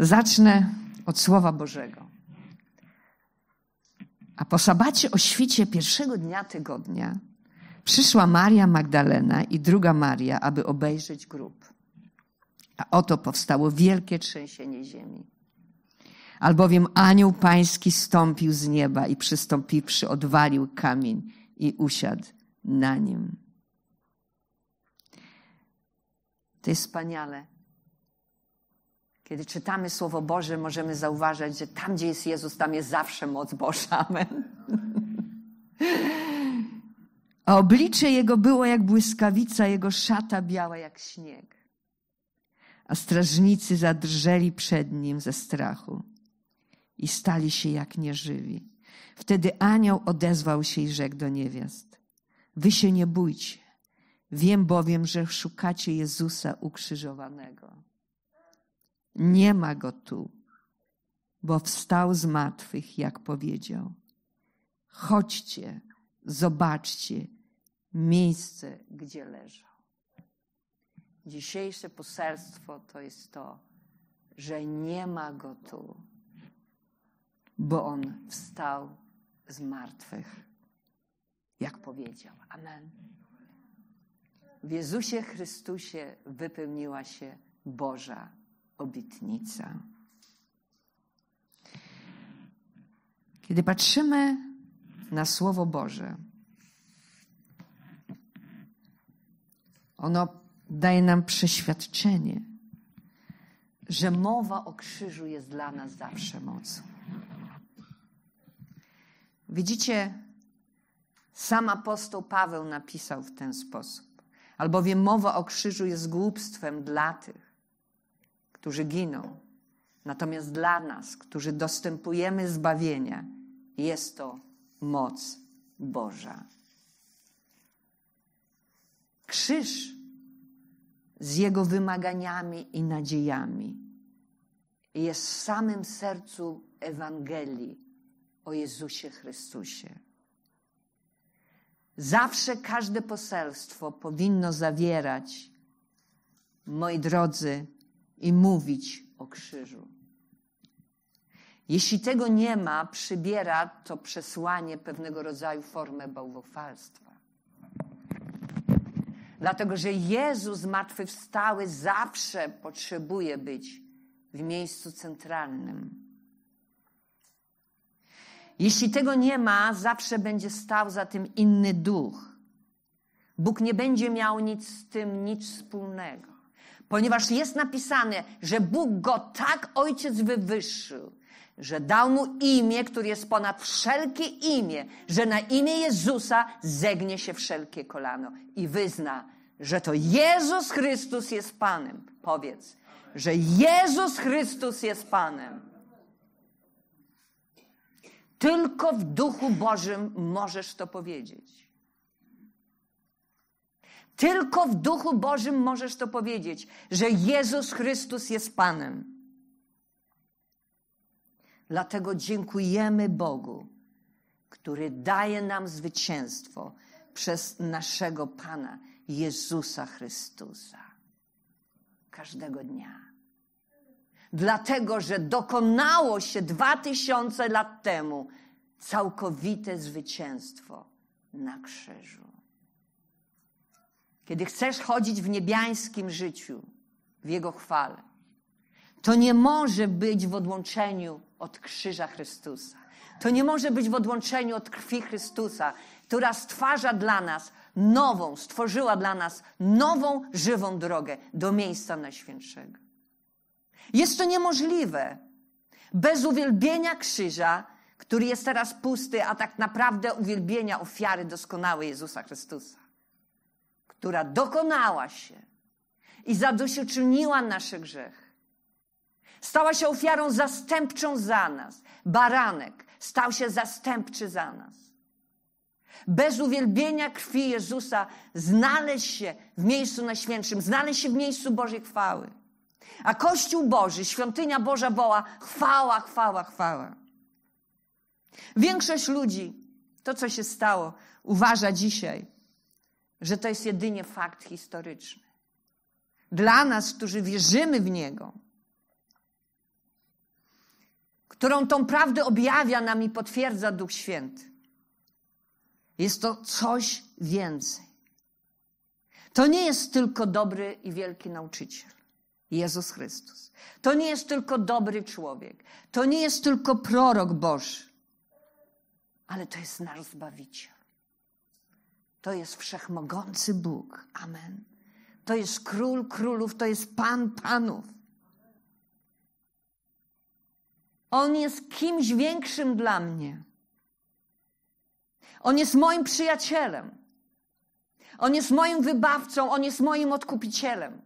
Zacznę od Słowa Bożego. A po sabacie o świcie pierwszego dnia tygodnia przyszła Maria Magdalena i druga Maria, aby obejrzeć grób. A oto powstało wielkie trzęsienie ziemi. Albowiem anioł pański stąpił z nieba i przystąpiwszy odwalił kamień i usiadł na nim. To jest wspaniale kiedy czytamy Słowo Boże, możemy zauważyć, że tam, gdzie jest Jezus, tam jest zawsze moc Boża. Amen. A oblicze jego było jak błyskawica, jego szata biała jak śnieg. A strażnicy zadrżeli przed nim ze strachu i stali się jak nieżywi. Wtedy anioł odezwał się i rzekł do niewiast: Wy się nie bójcie, wiem bowiem, że szukacie Jezusa ukrzyżowanego. Nie ma go tu, bo wstał z martwych, jak powiedział. Chodźcie, zobaczcie miejsce, gdzie leżał. Dzisiejsze poselstwo to jest to, że nie ma go tu, bo on wstał z martwych, jak powiedział. Amen. W Jezusie Chrystusie wypełniła się Boża obietnica. Kiedy patrzymy na Słowo Boże, ono daje nam przeświadczenie, że mowa o krzyżu jest dla nas zawsze mocą. Widzicie, sam apostoł Paweł napisał w ten sposób. Albowiem mowa o krzyżu jest głupstwem dla tych, którzy giną. Natomiast dla nas, którzy dostępujemy zbawienia, jest to moc Boża. Krzyż z jego wymaganiami i nadziejami jest w samym sercu Ewangelii o Jezusie Chrystusie. Zawsze każde poselstwo powinno zawierać, moi drodzy, i mówić o krzyżu. Jeśli tego nie ma, przybiera to przesłanie pewnego rodzaju formę bałwochwalstwa. Dlatego, że Jezus zmartwychwstały zawsze potrzebuje być w miejscu centralnym. Jeśli tego nie ma, zawsze będzie stał za tym inny duch. Bóg nie będzie miał nic z tym nic wspólnego ponieważ jest napisane, że Bóg go tak ojciec wywyższył, że dał mu imię, które jest ponad wszelkie imię, że na imię Jezusa zegnie się wszelkie kolano i wyzna, że to Jezus Chrystus jest Panem. Powiedz, że Jezus Chrystus jest Panem. Tylko w Duchu Bożym możesz to powiedzieć. Tylko w Duchu Bożym możesz to powiedzieć, że Jezus Chrystus jest Panem. Dlatego dziękujemy Bogu, który daje nam zwycięstwo przez naszego Pana Jezusa Chrystusa. Każdego dnia. Dlatego, że dokonało się dwa tysiące lat temu całkowite zwycięstwo na krzyżu kiedy chcesz chodzić w niebiańskim życiu, w Jego chwale, to nie może być w odłączeniu od krzyża Chrystusa. To nie może być w odłączeniu od krwi Chrystusa, która stwarza dla nas nową, stworzyła dla nas nową, żywą drogę do miejsca Najświętszego. Jest to niemożliwe. Bez uwielbienia krzyża, który jest teraz pusty, a tak naprawdę uwielbienia ofiary doskonałej Jezusa Chrystusa która dokonała się i zadośćuczyniła nasze grzechy. Stała się ofiarą zastępczą za nas. Baranek stał się zastępczy za nas. Bez uwielbienia krwi Jezusa znaleźć się w miejscu najświętszym, znaleźć się w miejscu Bożej chwały. A Kościół Boży, świątynia Boża woła chwała, chwała, chwała. Większość ludzi to, co się stało, uważa dzisiaj, że to jest jedynie fakt historyczny. Dla nas, którzy wierzymy w Niego, którą tą prawdę objawia nam i potwierdza Duch Święty, jest to coś więcej. To nie jest tylko dobry i wielki nauczyciel, Jezus Chrystus. To nie jest tylko dobry człowiek. To nie jest tylko prorok Boży. Ale to jest nasz Zbawiciel. To jest wszechmogący Bóg. Amen. To jest król królów, to jest pan panów. On jest kimś większym dla mnie. On jest moim przyjacielem. On jest moim wybawcą, on jest moim odkupicielem.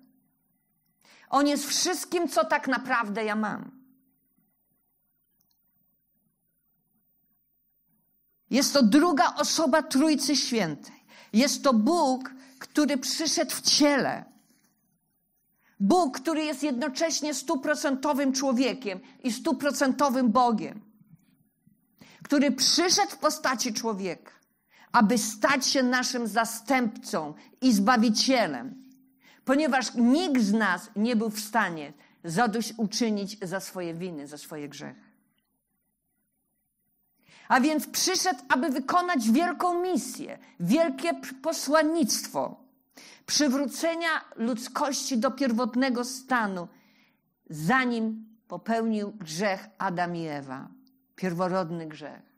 On jest wszystkim, co tak naprawdę ja mam. Jest to druga osoba Trójcy Świętej. Jest to Bóg, który przyszedł w ciele. Bóg, który jest jednocześnie stuprocentowym człowiekiem i stuprocentowym Bogiem, który przyszedł w postaci człowieka, aby stać się naszym zastępcą i zbawicielem, ponieważ nikt z nas nie był w stanie zadośćuczynić za swoje winy, za swoje grzechy. A więc przyszedł, aby wykonać wielką misję, wielkie posłannictwo przywrócenia ludzkości do pierwotnego stanu, zanim popełnił grzech Adam i Ewa, pierworodny grzech.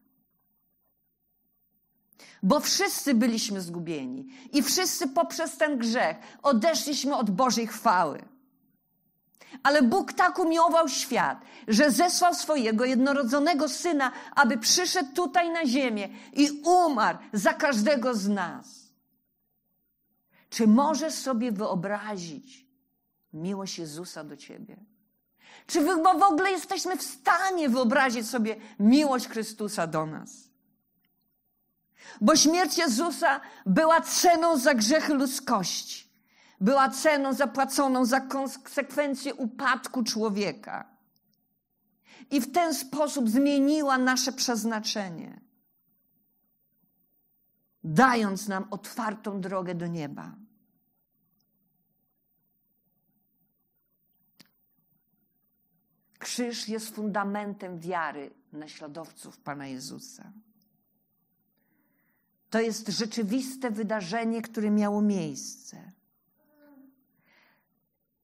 Bo wszyscy byliśmy zgubieni i wszyscy poprzez ten grzech odeszliśmy od Bożej chwały. Ale Bóg tak umiłował świat, że zesłał swojego jednorodzonego syna, aby przyszedł tutaj na ziemię i umarł za każdego z nas. Czy możesz sobie wyobrazić miłość Jezusa do ciebie? Czy w ogóle jesteśmy w stanie wyobrazić sobie miłość Chrystusa do nas? Bo śmierć Jezusa była ceną za grzechy ludzkości była ceną zapłaconą za konsekwencje upadku człowieka. I w ten sposób zmieniła nasze przeznaczenie, dając nam otwartą drogę do nieba. Krzyż jest fundamentem wiary naśladowców Pana Jezusa. To jest rzeczywiste wydarzenie, które miało miejsce.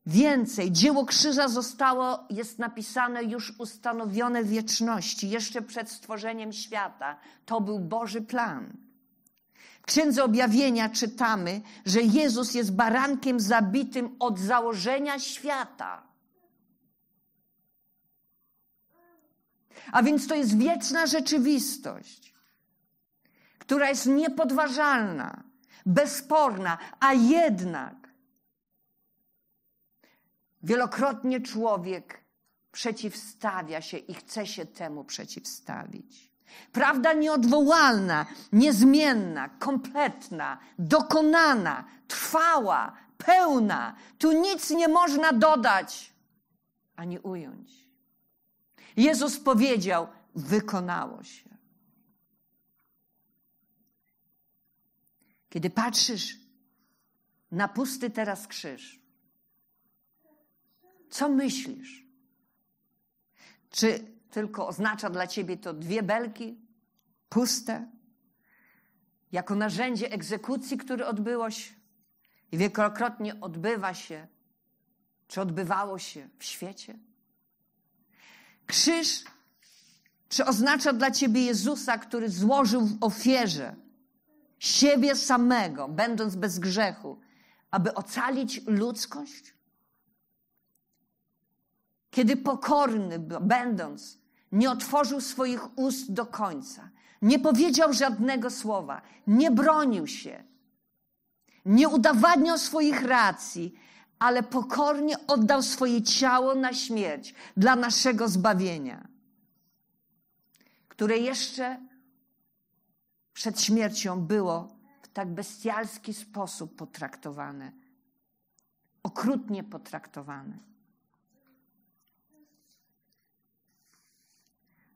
Więcej, dzieło krzyża zostało, jest napisane już ustanowione wieczności, jeszcze przed stworzeniem świata. To był Boży plan. W Księdze Objawienia czytamy, że Jezus jest barankiem zabitym od założenia świata. A więc to jest wieczna rzeczywistość, która jest niepodważalna, bezsporna, a jednak Wielokrotnie człowiek przeciwstawia się i chce się temu przeciwstawić. Prawda nieodwołalna, niezmienna, kompletna, dokonana, trwała, pełna. Tu nic nie można dodać ani ująć. Jezus powiedział: Wykonało się. Kiedy patrzysz na pusty teraz krzyż, co myślisz? Czy tylko oznacza dla ciebie to dwie belki, puste, jako narzędzie egzekucji, które odbyłoś i wielokrotnie odbywa się, czy odbywało się w świecie? Krzyż, czy oznacza dla ciebie Jezusa, który złożył w ofierze siebie samego, będąc bez grzechu, aby ocalić ludzkość? kiedy pokorny będąc, nie otworzył swoich ust do końca, nie powiedział żadnego słowa, nie bronił się, nie udowadniał swoich racji, ale pokornie oddał swoje ciało na śmierć dla naszego zbawienia, które jeszcze przed śmiercią było w tak bestialski sposób potraktowane, okrutnie potraktowane.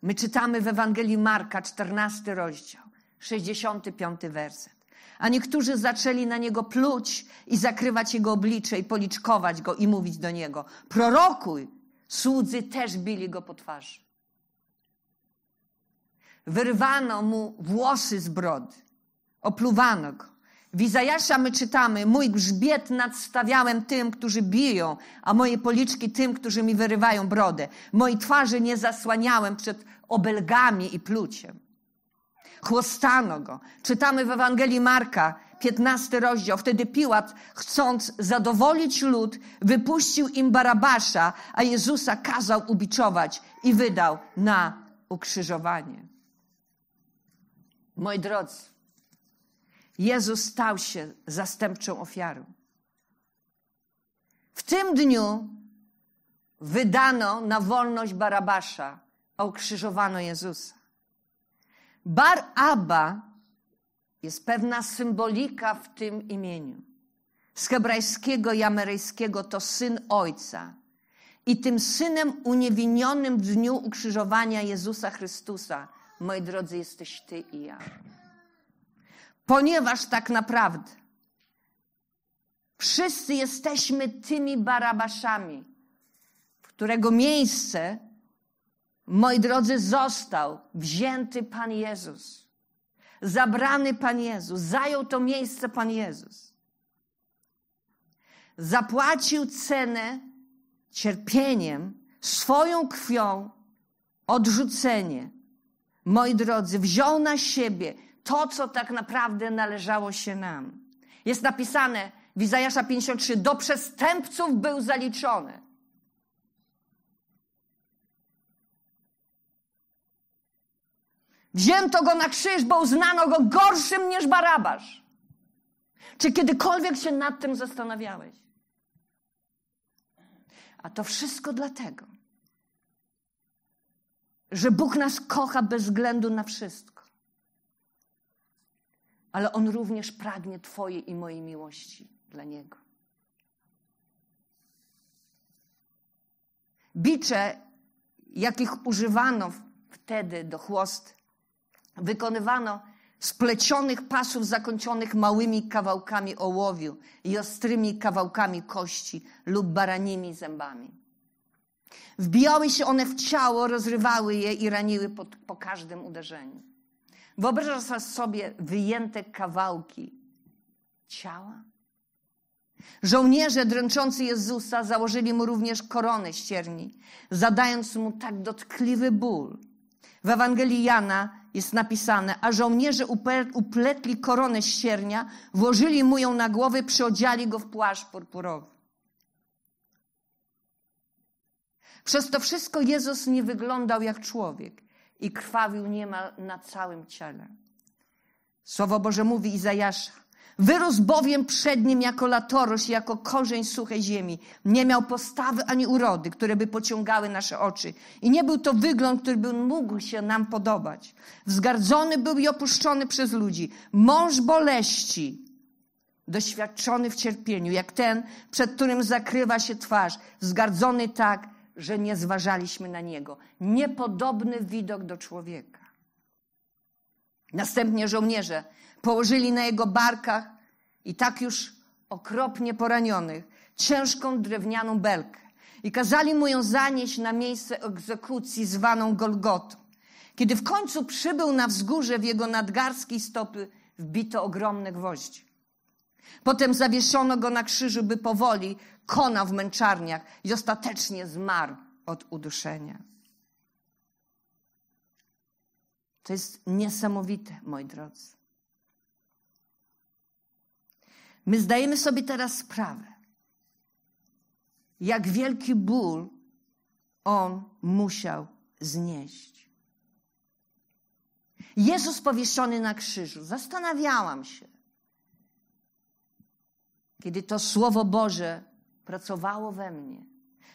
My czytamy w Ewangelii Marka, 14 rozdział, 65 werset. A niektórzy zaczęli na niego pluć i zakrywać jego oblicze i policzkować go i mówić do niego: Prorokuj! Słudzy też bili go po twarzy. Wyrwano mu włosy z brody, opluwano go. W Izajasza my czytamy: Mój grzbiet nadstawiałem tym, którzy biją, a moje policzki tym, którzy mi wyrywają brodę. Mojej twarzy nie zasłaniałem przed obelgami i pluciem. Chłostano go. Czytamy w Ewangelii Marka, 15 rozdział. Wtedy Piłat, chcąc zadowolić lud, wypuścił im Barabasza, a Jezusa kazał ubiczować i wydał na ukrzyżowanie. Moi drodzy, Jezus stał się zastępczą ofiarą. W tym dniu wydano na wolność Barabasza, a ukrzyżowano Jezusa. Bar Abba jest pewna symbolika w tym imieniu. Z hebrajskiego i ameryjskiego to syn ojca. I tym synem uniewinnionym w dniu ukrzyżowania Jezusa Chrystusa, moi drodzy, jesteś ty i ja. Ponieważ tak naprawdę wszyscy jesteśmy tymi barabaszami, w którego miejsce, moi drodzy, został wzięty Pan Jezus. Zabrany Pan Jezus, zajął to miejsce Pan Jezus. Zapłacił cenę cierpieniem, swoją krwią, odrzucenie. Moi drodzy, wziął na siebie to, co tak naprawdę należało się nam. Jest napisane w Izajasza 53, do przestępców był zaliczony. Wzięto go na krzyż, bo uznano go gorszym niż Barabasz. Czy kiedykolwiek się nad tym zastanawiałeś? A to wszystko dlatego, że Bóg nas kocha bez względu na wszystko ale On również pragnie Twojej i mojej miłości dla Niego. Bicze, jakich używano wtedy do chłost, wykonywano z plecionych pasów zakończonych małymi kawałkami ołowiu i ostrymi kawałkami kości lub baranimi zębami. Wbijały się one w ciało, rozrywały je i raniły po, po każdym uderzeniu. Wyobrażasz sobie wyjęte kawałki ciała? Żołnierze dręczący Jezusa założyli mu również korony ścierni, zadając mu tak dotkliwy ból. W Ewangelii Jana jest napisane, a żołnierze upletli koronę ściernia, włożyli mu ją na głowę, przyodziali go w płaszcz purpurowy. Przez to wszystko Jezus nie wyglądał jak człowiek i krwawił niemal na całym ciele. Słowo Boże mówi Izajasza. Wyrósł bowiem przed nim jako latorość, jako korzeń suchej ziemi. Nie miał postawy ani urody, które by pociągały nasze oczy. I nie był to wygląd, który by mógł się nam podobać. Wzgardzony był i opuszczony przez ludzi. Mąż boleści, doświadczony w cierpieniu, jak ten, przed którym zakrywa się twarz. Wzgardzony tak, że nie zważaliśmy na niego. Niepodobny widok do człowieka. Następnie żołnierze położyli na jego barkach i tak już okropnie poranionych ciężką drewnianą belkę i kazali mu ją zanieść na miejsce egzekucji zwaną Golgotą. Kiedy w końcu przybył na wzgórze, w jego nadgarskiej stopy wbito ogromne gwoździe. Potem zawieszono go na krzyżu, by powoli konał w męczarniach i ostatecznie zmarł od uduszenia. To jest niesamowite, moi drodzy. My zdajemy sobie teraz sprawę, jak wielki ból on musiał znieść. Jezus powieszony na krzyżu. Zastanawiałam się, kiedy to Słowo Boże pracowało we mnie.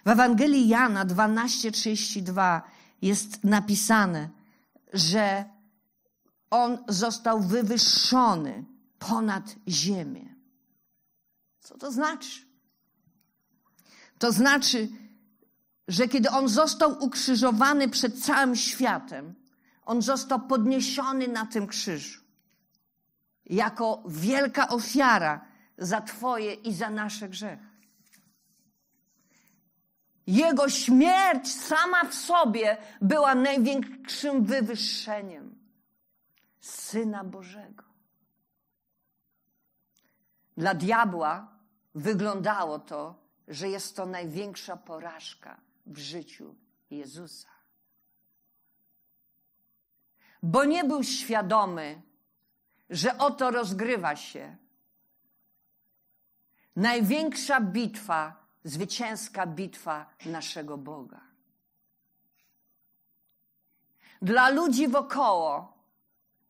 W Ewangelii Jana 12:32 jest napisane, że on został wywyższony ponad ziemię. Co to znaczy? To znaczy, że kiedy on został ukrzyżowany przed całym światem, on został podniesiony na tym krzyżu. Jako wielka ofiara, za Twoje i za nasze grzechy. Jego śmierć sama w sobie była największym wywyższeniem Syna Bożego. Dla diabła wyglądało to, że jest to największa porażka w życiu Jezusa. Bo nie był świadomy, że oto rozgrywa się Największa bitwa, zwycięska bitwa naszego Boga. Dla ludzi wokoło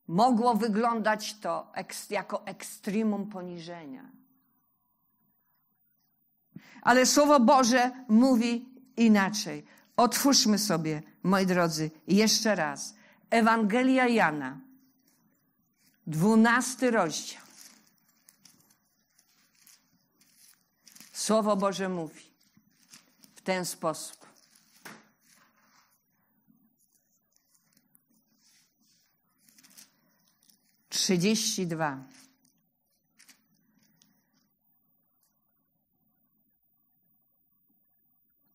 mogło wyglądać to jako ekstremum poniżenia. Ale Słowo Boże mówi inaczej. Otwórzmy sobie, moi drodzy, jeszcze raz. Ewangelia Jana, dwunasty rozdział. Słowo Boże mówi w ten sposób. Trzydzieści dwa.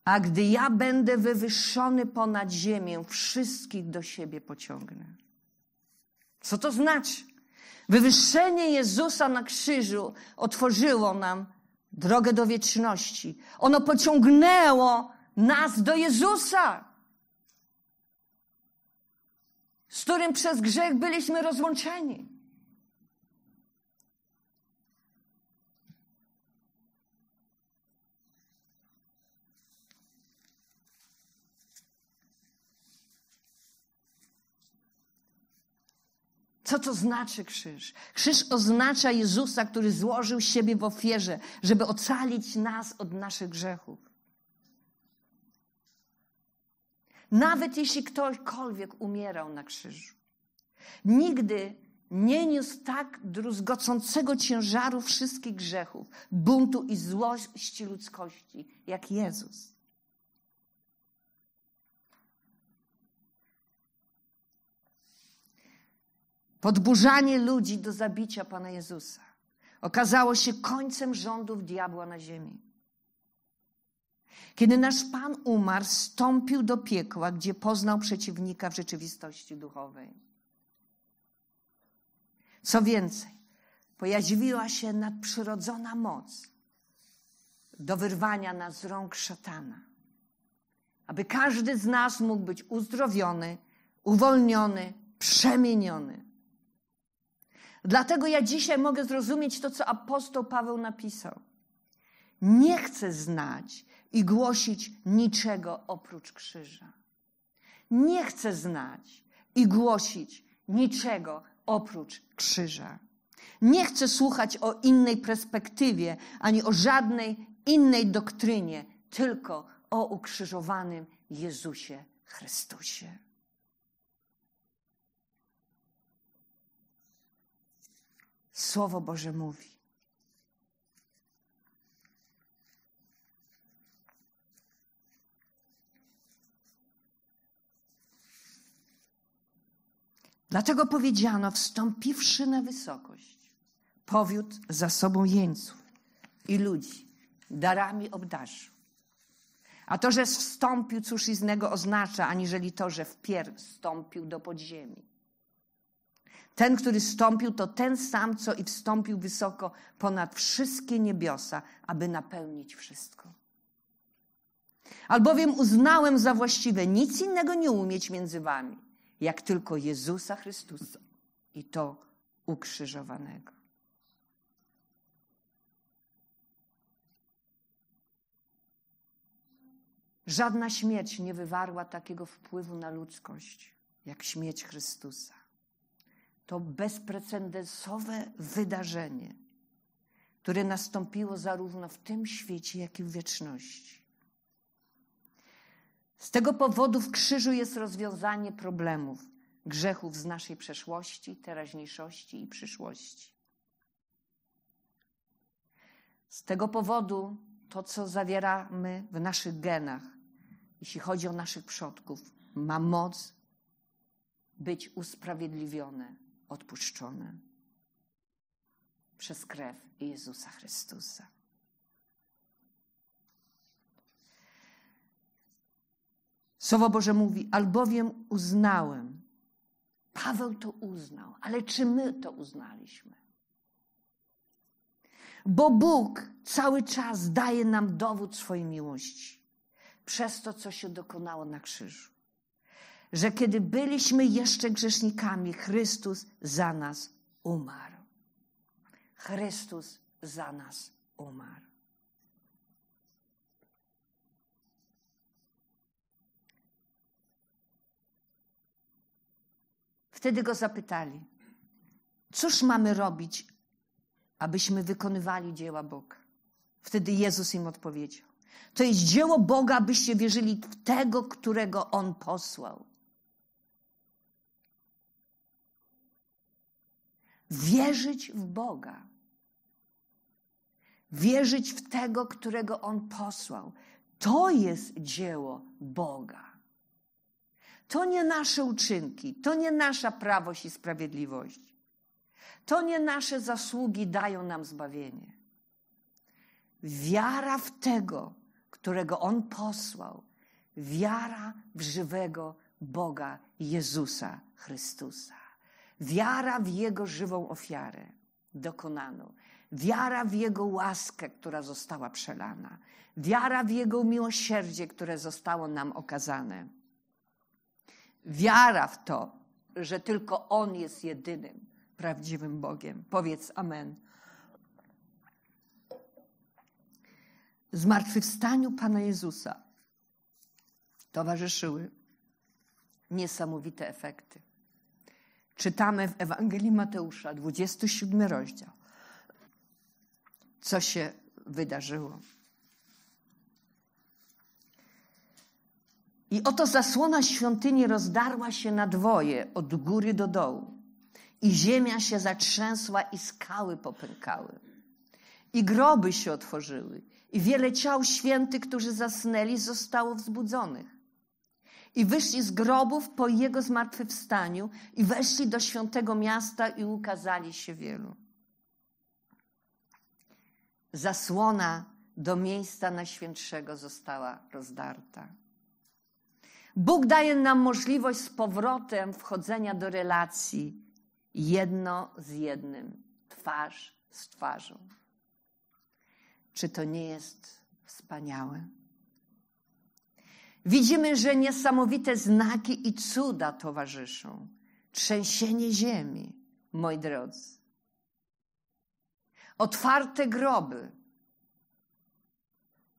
A gdy ja będę wywyższony ponad ziemię, wszystkich do siebie pociągnę. Co to znaczy? Wywyższenie Jezusa na krzyżu otworzyło nam drogę do wieczności. Ono pociągnęło nas do Jezusa, z którym przez grzech byliśmy rozłączeni. Co to znaczy krzyż? Krzyż oznacza Jezusa, który złożył siebie w ofierze, żeby ocalić nas od naszych grzechów. Nawet jeśli ktokolwiek umierał na krzyżu, nigdy nie niósł tak druzgocącego ciężaru wszystkich grzechów, buntu i złości ludzkości, jak Jezus. podburzanie ludzi do zabicia Pana Jezusa okazało się końcem rządów diabła na ziemi. Kiedy nasz Pan umarł, stąpił do piekła, gdzie poznał przeciwnika w rzeczywistości duchowej. Co więcej, pojawiła się nadprzyrodzona moc do wyrwania nas z rąk szatana, aby każdy z nas mógł być uzdrowiony, uwolniony, przemieniony. Dlatego ja dzisiaj mogę zrozumieć to, co apostoł Paweł napisał. Nie chcę znać i głosić niczego oprócz krzyża. Nie chcę znać i głosić niczego oprócz krzyża. Nie chcę słuchać o innej perspektywie ani o żadnej innej doktrynie, tylko o ukrzyżowanym Jezusie Chrystusie. Słowo Boże mówi. Dlatego powiedziano, wstąpiwszy na wysokość, powiódł za sobą jeńców i ludzi, darami obdarzył. A to, że wstąpił, cóż innego oznacza, aniżeli to, że wpierw wstąpił do podziemi. Ten, który wstąpił, to ten sam, co i wstąpił wysoko ponad wszystkie niebiosa, aby napełnić wszystko. Albowiem uznałem za właściwe nic innego nie umieć między wami, jak tylko Jezusa Chrystusa i to ukrzyżowanego. Żadna śmierć nie wywarła takiego wpływu na ludzkość, jak śmierć Chrystusa to bezprecedensowe wydarzenie, które nastąpiło zarówno w tym świecie, jak i w wieczności. Z tego powodu w krzyżu jest rozwiązanie problemów, grzechów z naszej przeszłości, teraźniejszości i przyszłości. Z tego powodu to, co zawieramy w naszych genach, jeśli chodzi o naszych przodków, ma moc być usprawiedliwione odpuszczone przez krew Jezusa Chrystusa. Słowo Boże mówi, albowiem uznałem. Paweł to uznał, ale czy my to uznaliśmy? Bo Bóg cały czas daje nam dowód swojej miłości przez to, co się dokonało na krzyżu że kiedy byliśmy jeszcze grzesznikami, Chrystus za nas umarł. Chrystus za nas umarł. Wtedy go zapytali, cóż mamy robić, abyśmy wykonywali dzieła Boga? Wtedy Jezus im odpowiedział: To jest dzieło Boga, abyście wierzyli w tego, którego On posłał. Wierzyć w Boga. Wierzyć w tego, którego On posłał. To jest dzieło Boga. To nie nasze uczynki, to nie nasza prawość i sprawiedliwość. To nie nasze zasługi dają nam zbawienie. Wiara w tego, którego On posłał, wiara w żywego Boga Jezusa Chrystusa. Wiara w Jego żywą ofiarę dokonaną. Wiara w Jego łaskę, która została przelana. Wiara w Jego miłosierdzie, które zostało nam okazane. Wiara w to, że tylko On jest jedynym prawdziwym Bogiem. Powiedz Amen. Zmartwychwstaniu Pana Jezusa towarzyszyły niesamowite efekty. Czytamy w Ewangelii Mateusza, 27 rozdział, co się wydarzyło. I oto zasłona świątyni rozdarła się na dwoje, od góry do dołu. I ziemia się zatrzęsła, i skały popękały. I groby się otworzyły. I wiele ciał świętych, którzy zasnęli, zostało wzbudzonych i wyszli z grobów po jego zmartwychwstaniu i weszli do świętego miasta i ukazali się wielu. Zasłona do miejsca najświętszego została rozdarta. Bóg daje nam możliwość z powrotem wchodzenia do relacji jedno z jednym, twarz z twarzą. Czy to nie jest wspaniałe? Widzimy, że niesamowite znaki i cuda towarzyszą. Trzęsienie ziemi, moi drodzy. Otwarte groby.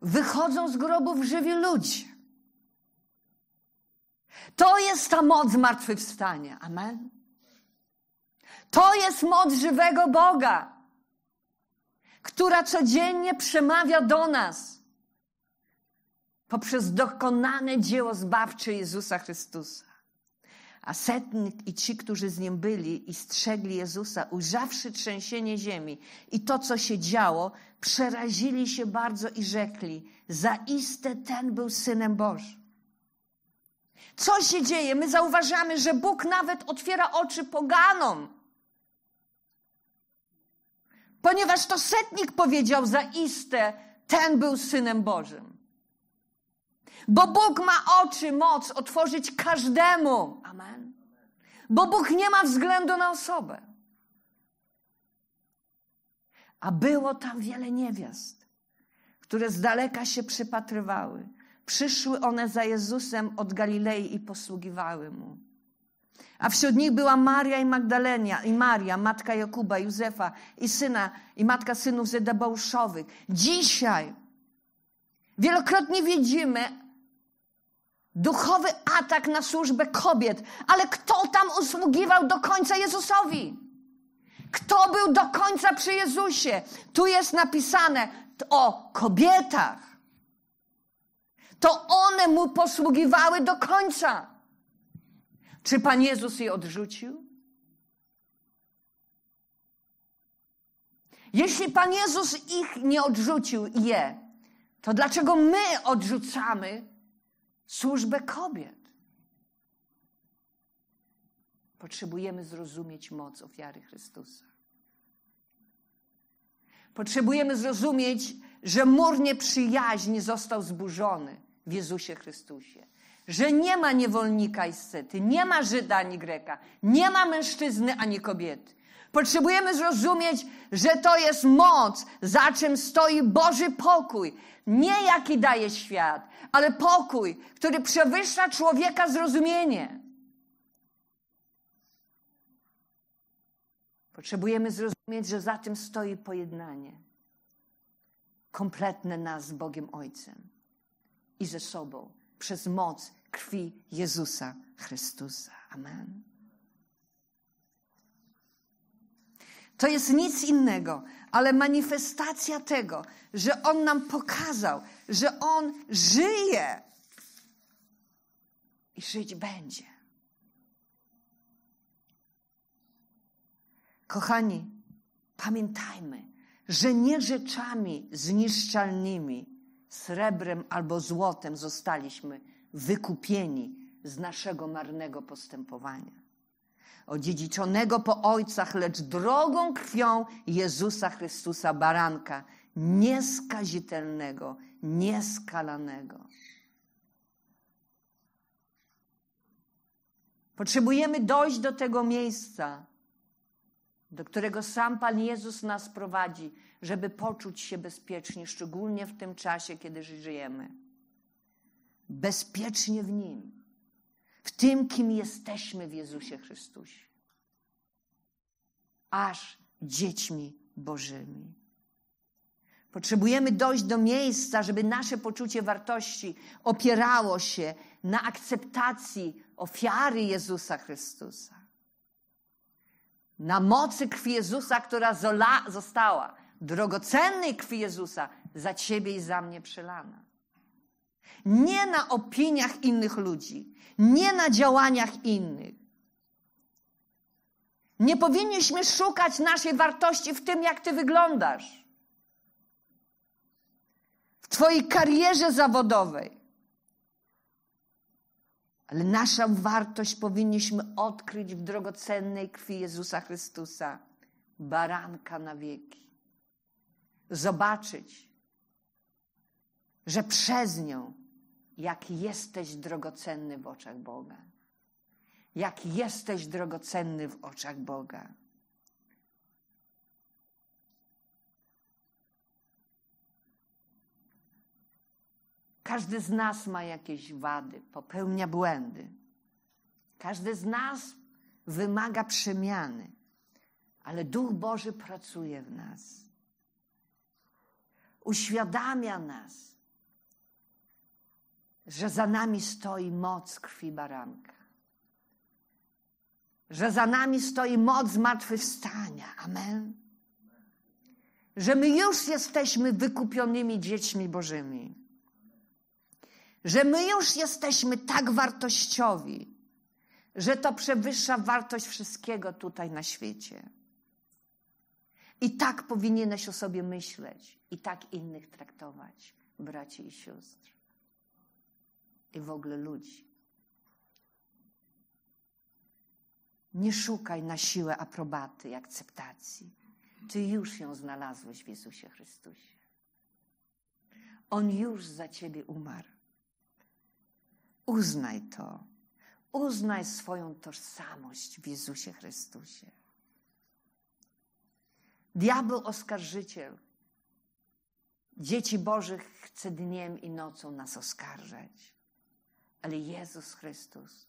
Wychodzą z grobów żywi ludzie. To jest ta moc zmartwychwstania. Amen. To jest moc żywego Boga, która codziennie przemawia do nas poprzez dokonane dzieło zbawcze Jezusa Chrystusa. A setnik i ci, którzy z nim byli i strzegli Jezusa, ujrzawszy trzęsienie ziemi i to, co się działo, przerazili się bardzo i rzekli: Zaiste ten był synem Bożym. Co się dzieje? My zauważamy, że Bóg nawet otwiera oczy poganom. Ponieważ to setnik powiedział: Zaiste ten był synem Bożym. Bo Bóg ma oczy, moc otworzyć każdemu. Amen. Bo Bóg nie ma względu na osobę. A było tam wiele niewiast, które z daleka się przypatrywały. Przyszły one za Jezusem od Galilei i posługiwały mu. A wśród nich była Maria i Magdalenia, i Maria, matka Jakuba, Józefa i syna, i matka synów Zedebeuszowych. Dzisiaj wielokrotnie widzimy duchowy atak na służbę kobiet. Ale kto tam usługiwał do końca Jezusowi? Kto był do końca przy Jezusie? Tu jest napisane o kobietach. To one mu posługiwały do końca. Czy Pan Jezus je odrzucił? Jeśli Pan Jezus ich nie odrzucił je, to dlaczego my odrzucamy służbę kobiet. Potrzebujemy zrozumieć moc ofiary Chrystusa. Potrzebujemy zrozumieć, że mur nieprzyjaźni został zburzony w Jezusie Chrystusie. Że nie ma niewolnika i scety, nie ma Żyda ani Greka, nie ma mężczyzny ani kobiety. Potrzebujemy zrozumieć, że to jest moc, za czym stoi Boży pokój, nie jaki daje świat, ale pokój, który przewyższa człowieka zrozumienie. Potrzebujemy zrozumieć, że za tym stoi pojednanie. Kompletne nas z Bogiem Ojcem i ze sobą przez moc krwi Jezusa Chrystusa. Amen. To jest nic innego, ale manifestacja tego, że On nam pokazał, że On żyje i żyć będzie. Kochani, pamiętajmy, że nie rzeczami zniszczalnymi, srebrem albo złotem zostaliśmy wykupieni z naszego marnego postępowania, odziedziczonego po ojcach, lecz drogą krwią Jezusa Chrystusa Baranka, nieskazitelnego, nieskalanego. Potrzebujemy dojść do tego miejsca, do którego sam Pan Jezus nas prowadzi, żeby poczuć się bezpiecznie, szczególnie w tym czasie, kiedy żyjemy. Bezpiecznie w Nim, w tym, kim jesteśmy w Jezusie Chrystusie, aż dziećmi Bożymi. Potrzebujemy dojść do miejsca, żeby nasze poczucie wartości opierało się na akceptacji ofiary Jezusa Chrystusa. Na mocy krwi Jezusa, która zola, została, drogocennej krwi Jezusa, za ciebie i za mnie przelana. Nie na opiniach innych ludzi, nie na działaniach innych. Nie powinniśmy szukać naszej wartości w tym, jak ty wyglądasz w Twojej karierze zawodowej. Ale naszą wartość powinniśmy odkryć w drogocennej krwi Jezusa Chrystusa, baranka na wieki. Zobaczyć, że przez nią, jak jesteś drogocenny w oczach Boga. Jak jesteś drogocenny w oczach Boga. Każdy z nas ma jakieś wady, popełnia błędy. Każdy z nas wymaga przemiany, ale Duch Boży pracuje w nas. Uświadamia nas, że za nami stoi moc krwi baranka, że za nami stoi moc zmartwychwstania. Amen. Że my już jesteśmy wykupionymi dziećmi Bożymi że my już jesteśmy tak wartościowi, że to przewyższa wartość wszystkiego tutaj na świecie. I tak powinieneś o sobie myśleć, i tak innych traktować, braci i sióstr, i w ogóle ludzi. Nie szukaj na siłę aprobaty i akceptacji. Ty już ją znalazłeś w Jezusie Chrystusie. On już za ciebie umarł. Uznaj to. Uznaj swoją tożsamość w Jezusie Chrystusie. Diabeł oskarżyciel dzieci Bożych chce dniem i nocą nas oskarżać. Ale Jezus Chrystus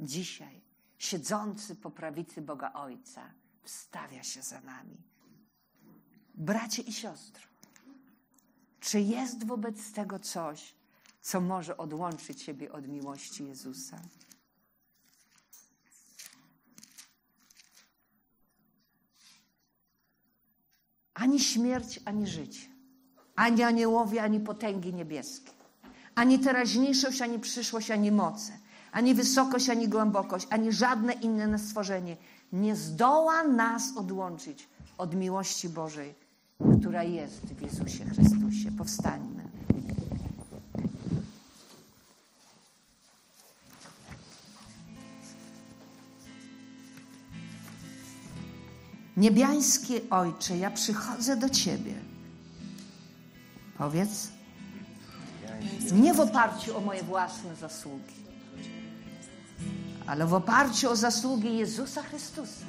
dzisiaj, siedzący po prawicy Boga Ojca, wstawia się za nami. Bracie i siostro, czy jest wobec tego coś, co może odłączyć Ciebie od miłości Jezusa. Ani śmierć, ani życie, ani aniołowie, ani potęgi niebieskie, ani teraźniejszość, ani przyszłość, ani moce, ani wysokość, ani głębokość, ani żadne inne stworzenie nie zdoła nas odłączyć od miłości Bożej, która jest w Jezusie Chrystusie. Powstańmy. Niebiański Ojcze, ja przychodzę do Ciebie. Powiedz. Nie w oparciu o moje własne zasługi, ale w oparciu o zasługi Jezusa Chrystusa,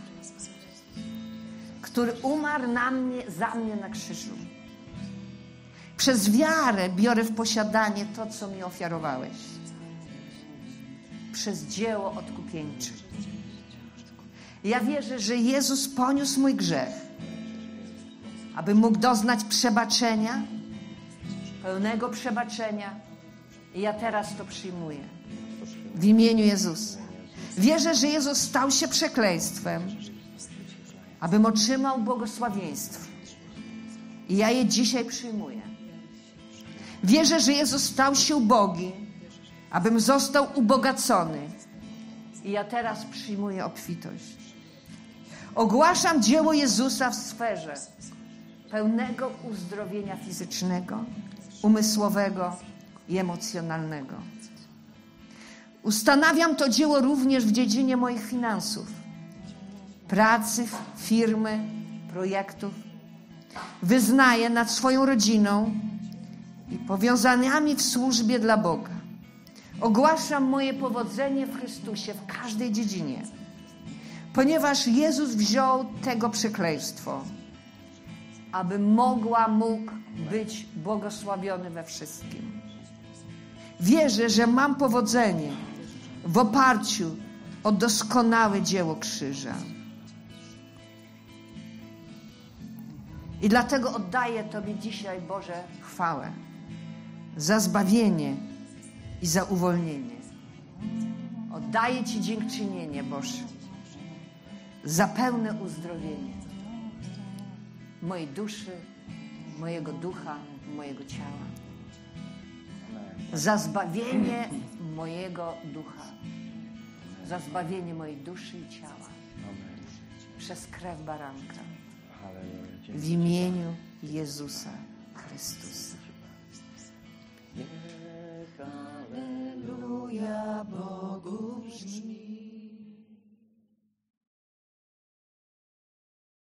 który umarł na mnie, za mnie na krzyżu. Przez wiarę biorę w posiadanie to, co mi ofiarowałeś. Przez dzieło odkupieńcze. Ja wierzę, że Jezus poniósł mój grzech, aby mógł doznać przebaczenia, pełnego przebaczenia. I ja teraz to przyjmuję w imieniu Jezusa. Wierzę, że Jezus stał się przekleństwem, abym otrzymał błogosławieństwo. I ja je dzisiaj przyjmuję. Wierzę, że Jezus stał się ubogi, abym został ubogacony. I ja teraz przyjmuję obfitość. Ogłaszam dzieło Jezusa w sferze pełnego uzdrowienia fizycznego, umysłowego i emocjonalnego. Ustanawiam to dzieło również w dziedzinie moich finansów, pracy, firmy, projektów. Wyznaję nad swoją rodziną i powiązaniami w służbie dla Boga. Ogłaszam moje powodzenie w Chrystusie w każdej dziedzinie ponieważ Jezus wziął tego przekleństwo, aby mogła mógł być błogosławiony we wszystkim. Wierzę, że mam powodzenie w oparciu o doskonałe dzieło krzyża. I dlatego oddaję Tobie dzisiaj, Boże, chwałę za zbawienie i za uwolnienie. Oddaję Ci dziękczynienie, Boże za pełne uzdrowienie mojej duszy, mojego ducha, mojego ciała. Za zbawienie mojego ducha. Za zbawienie mojej duszy i ciała. Przez krew baranka. W imieniu Jezusa Chrystusa. Halleluja Bogu brzmi.